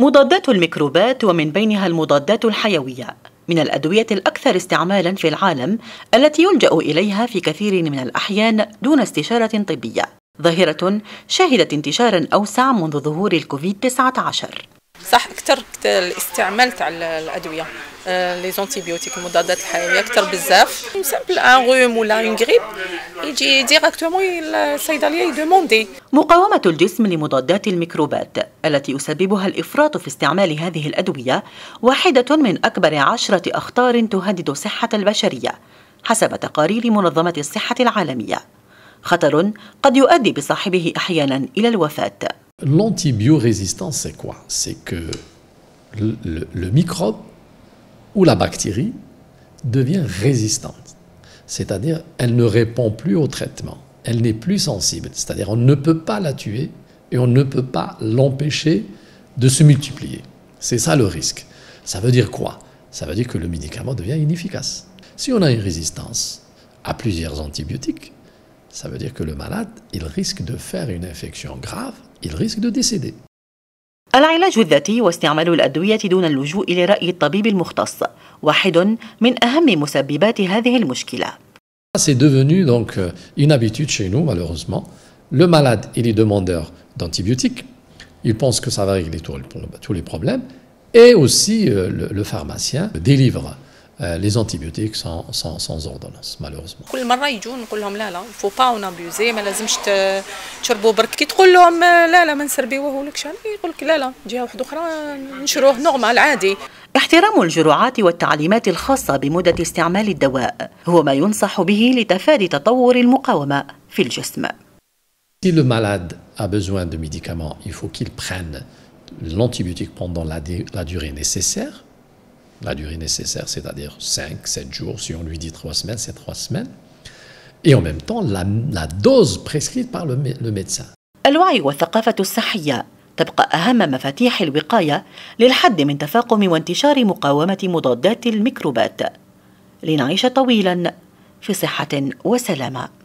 مضادات الميكروبات ومن بينها المضادات الحيويه من الادويه الاكثر استعمالا في العالم التي يلجا اليها في كثير من الاحيان دون استشاره طبيه ظاهره شهدت انتشارا اوسع منذ ظهور الكوفيد 19 صح اكثر الاستعمال تاع الادويه لي آه، زونتيبيوتيك المضادات الحيويه اكثر بزاف سامبل ان غوم ولا اون غريب يجي ديراكتومون الصيدليه يدوموندي مقاومه الجسم لمضادات الميكروبات التي يسببها الافراط في استعمال هذه الادويه واحده من اكبر عشره اخطار تهدد صحه البشريه حسب تقارير منظمه الصحه العالميه خطر قد يؤدي بصاحبه احيانا الى الوفاه L'antibiorésistance, c'est quoi C'est que le, microbe ou la bactérie devient résistante. C'est-à-dire, elle ne répond plus au traitement. Elle n'est plus sensible. C'est-à-dire, on ne peut pas la tuer et on ne peut pas l'empêcher de se multiplier. C'est ça le risque. Ça veut dire quoi Ça veut dire que le médicament devient inefficace. Si on a une résistance à plusieurs antibiotiques, ça veut dire que le malade, il risque de faire une infection grave, il risque de décéder. العلاج C'est devenu donc euh, une habitude chez nous malheureusement. Le malade, il est demandeur d'antibiotiques. Il pense que ça va régler tous les problèmes. Et aussi euh, le, le pharmacien délivre Euh, les antibiotiques sans, sans, sans ordonnance malheureusement كل مره يجوا نقول لهم لا لا فو با اون ابيوزي ما لازمش تشربوا برك كي تقول لهم لا لا ما نسربيوه يقول لك لا لا جهه واحده اخرى نشروه نورمال عادي احترام الجرعات والتعليمات الخاصه بمده استعمال الدواء هو ما ينصح به لتفادي تطور المقاومه في الجسم Si le malade a besoin de médicaments, il faut qu'il prenne l'antibiotique pendant la, la durée nécessaire. la durée nécessaire, c'est-à-dire 5-7 jours. Si on lui dit 3 semaines, c'est 3 semaines. Et en même temps, la, la dose prescrite par le, le médecin. الوعي والثقافة الصحية تبقى أهم مفاتيح الوقاية للحد من تفاقم وانتشار مقاومة مضادات الميكروبات لنعيش طويلا في صحة وسلامة